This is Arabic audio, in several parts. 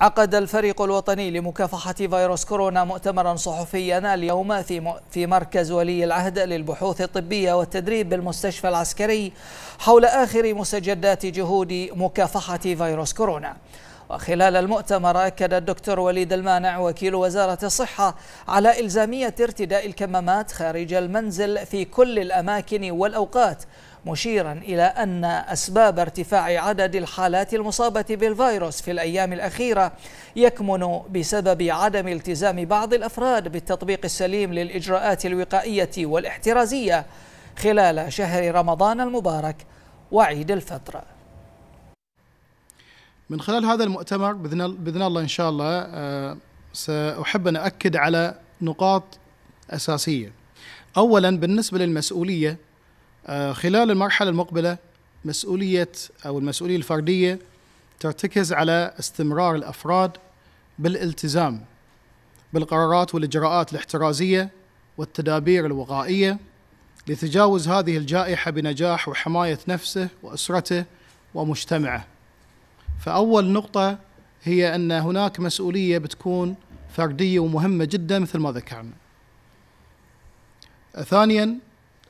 عقد الفريق الوطني لمكافحة فيروس كورونا مؤتمرا صحفيا اليوم في في مركز ولي العهد للبحوث الطبية والتدريب بالمستشفى العسكري حول آخر مستجدات جهود مكافحة فيروس كورونا وخلال المؤتمر أكد الدكتور وليد المانع وكيل وزارة الصحة على إلزامية ارتداء الكمامات خارج المنزل في كل الأماكن والأوقات مشيرا إلى أن أسباب ارتفاع عدد الحالات المصابة بالفيروس في الأيام الأخيرة يكمن بسبب عدم التزام بعض الأفراد بالتطبيق السليم للإجراءات الوقائية والاحترازية خلال شهر رمضان المبارك وعيد الفطر من خلال هذا المؤتمر باذن الله ان شاء الله آه، ساحب ان اكد على نقاط اساسيه. اولا بالنسبه للمسؤوليه آه، خلال المرحله المقبله مسؤوليه او المسؤوليه الفرديه ترتكز على استمرار الافراد بالالتزام بالقرارات والاجراءات الاحترازيه والتدابير الوقائيه لتجاوز هذه الجائحه بنجاح وحمايه نفسه واسرته ومجتمعه. فأول نقطة هي أن هناك مسؤولية بتكون فردية ومهمة جدا مثل ما ذكرنا ثانيا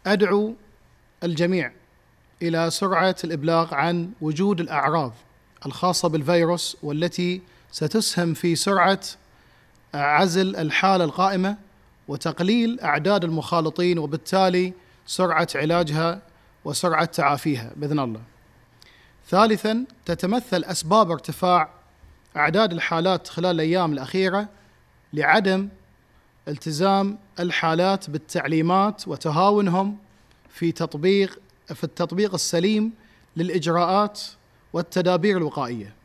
أدعو الجميع إلى سرعة الإبلاغ عن وجود الأعراض الخاصة بالفيروس والتي ستسهم في سرعة عزل الحالة القائمة وتقليل أعداد المخالطين وبالتالي سرعة علاجها وسرعة تعافيها بإذن الله ثالثا تتمثل أسباب ارتفاع أعداد الحالات خلال الأيام الأخيرة لعدم التزام الحالات بالتعليمات وتهاونهم في تطبيق في التطبيق السليم للإجراءات والتدابير الوقائيه